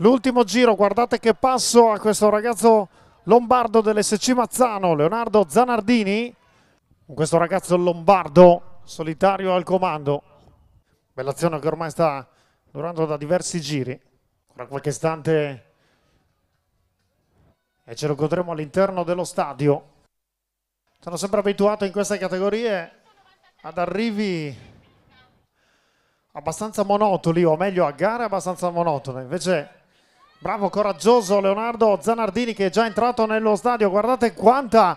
L'ultimo giro, guardate che passo a questo ragazzo lombardo dell'SC Mazzano, Leonardo Zanardini. Questo ragazzo lombardo, solitario al comando. Bell'azione che ormai sta durando da diversi giri. Ancora qualche istante e ce lo godremo all'interno dello stadio. Sono sempre abituato in queste categorie ad arrivi abbastanza monotoni, o meglio a gare abbastanza monotone. Invece Bravo, coraggioso Leonardo Zanardini che è già entrato nello stadio. Guardate quanta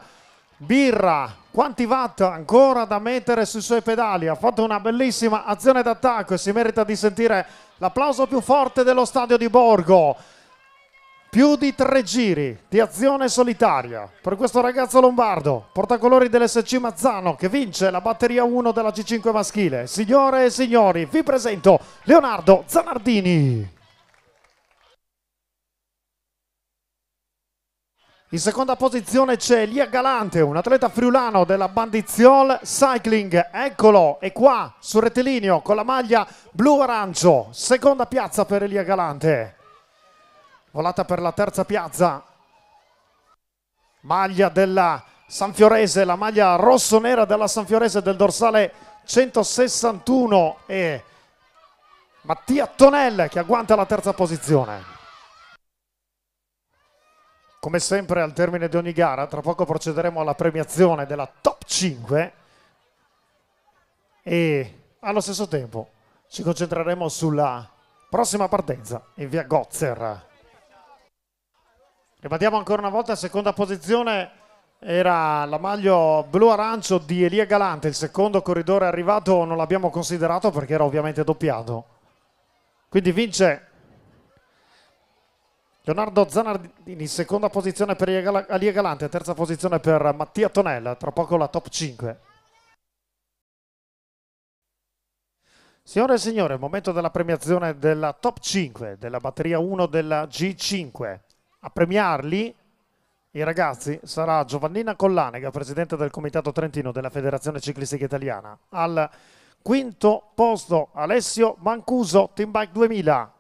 birra, quanti watt ancora da mettere sui suoi pedali. Ha fatto una bellissima azione d'attacco e si merita di sentire l'applauso più forte dello stadio di Borgo. Più di tre giri di azione solitaria per questo ragazzo lombardo, portacolori dell'SC Mazzano che vince la batteria 1 della G5 maschile. Signore e signori, vi presento Leonardo Zanardini. In seconda posizione c'è Lia Galante, un atleta friulano della Bandiziol Cycling. Eccolo, è qua sul rettilineo con la maglia blu-arancio. Seconda piazza per Elia Galante. Volata per la terza piazza. Maglia della Sanfiorese, la maglia rosso-nera della Sanfiorese del dorsale 161 e Mattia Tonelle che agguanta la terza posizione. Come sempre al termine di ogni gara, tra poco procederemo alla premiazione della top 5 e allo stesso tempo ci concentreremo sulla prossima partenza in via Gozzer. Ribadiamo ancora una volta, seconda posizione era la maglia blu-arancio di Elia Galante, il secondo corridore arrivato non l'abbiamo considerato perché era ovviamente doppiato. Quindi vince Leonardo Zanardini, seconda posizione per Alia Galante, terza posizione per Mattia Tonella, tra poco la top 5. Signore e signore, momento della premiazione della top 5 della batteria 1 della G5. A premiarli i ragazzi sarà Giovannina Collanega, presidente del Comitato Trentino della Federazione Ciclistica Italiana. Al quinto posto Alessio Mancuso, Team Bike 2000.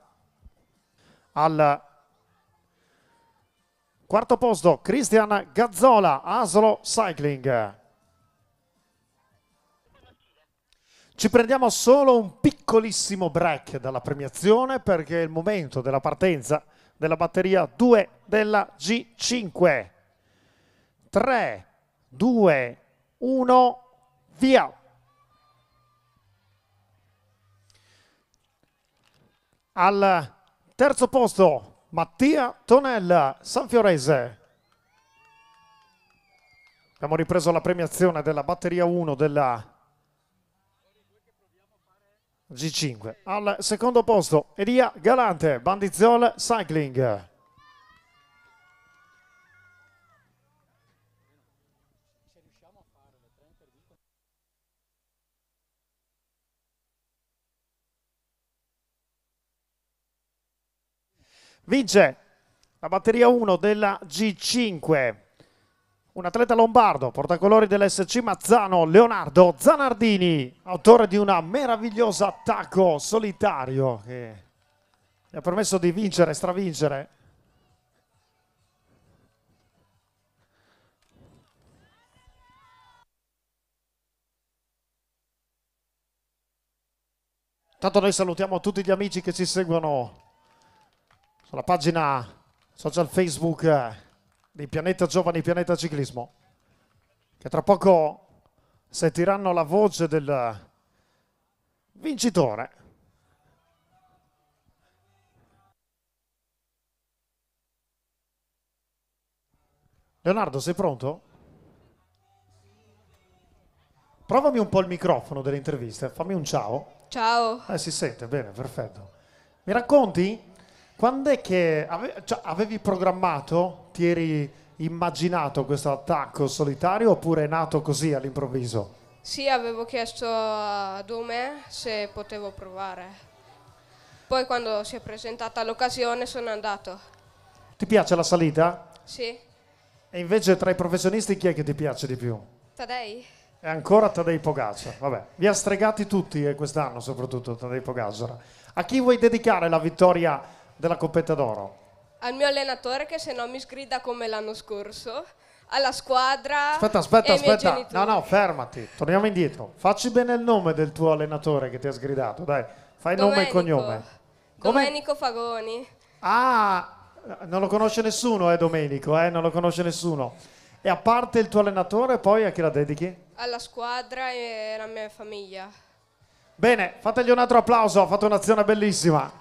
Al Quarto posto Cristian Gazzola, Aslo Cycling. Ci prendiamo solo un piccolissimo break dalla premiazione perché è il momento della partenza della batteria 2 della G5. 3, 2, 1, via! Al terzo posto Mattia Tonella, Sanfiorese. Abbiamo ripreso la premiazione della batteria 1 della G5. Al secondo posto Elia Galante, Bandizzola Cycling. Vince la batteria 1 della G5. Un atleta lombardo, portacolori dell'SC Mazzano, Leonardo Zanardini, autore di una meravigliosa attacco solitario che gli ha permesso di vincere e stravincere Intanto noi salutiamo tutti gli amici che ci seguono sulla pagina social Facebook eh, di Pianeta Giovani Pianeta Ciclismo, che tra poco sentiranno la voce del vincitore Leonardo, sei pronto? Provami un po' il microfono delle interviste, fammi un ciao. Ciao. Eh, si sente, bene, perfetto. Mi racconti quando è che ave, cioè, avevi programmato, ti eri immaginato questo attacco solitario oppure è nato così all'improvviso? Sì, avevo chiesto a Dume se potevo provare. Poi quando si è presentata l'occasione sono andato. Ti piace la salita? Sì. E invece tra i professionisti chi è che ti piace di più? Tadei. E ancora Tadei Pogacar. Vabbè, vi ha stregati tutti eh, quest'anno soprattutto Tadei Pogacar. A chi vuoi dedicare la vittoria della Coppetta d'Oro? Al mio allenatore che se no mi sgrida come l'anno scorso, alla squadra. Aspetta, aspetta, aspetta. No, no, fermati. Torniamo indietro. Facci bene il nome del tuo allenatore che ti ha sgridato, dai. Fai Domenico. nome e cognome. Come? Domenico Fagoni. Ah, non lo conosce nessuno, eh, Domenico, eh, non lo conosce nessuno. E a parte il tuo allenatore, poi a chi la dedichi? Alla squadra e alla mia famiglia. Bene, fategli un altro applauso, ha fatto un'azione bellissima.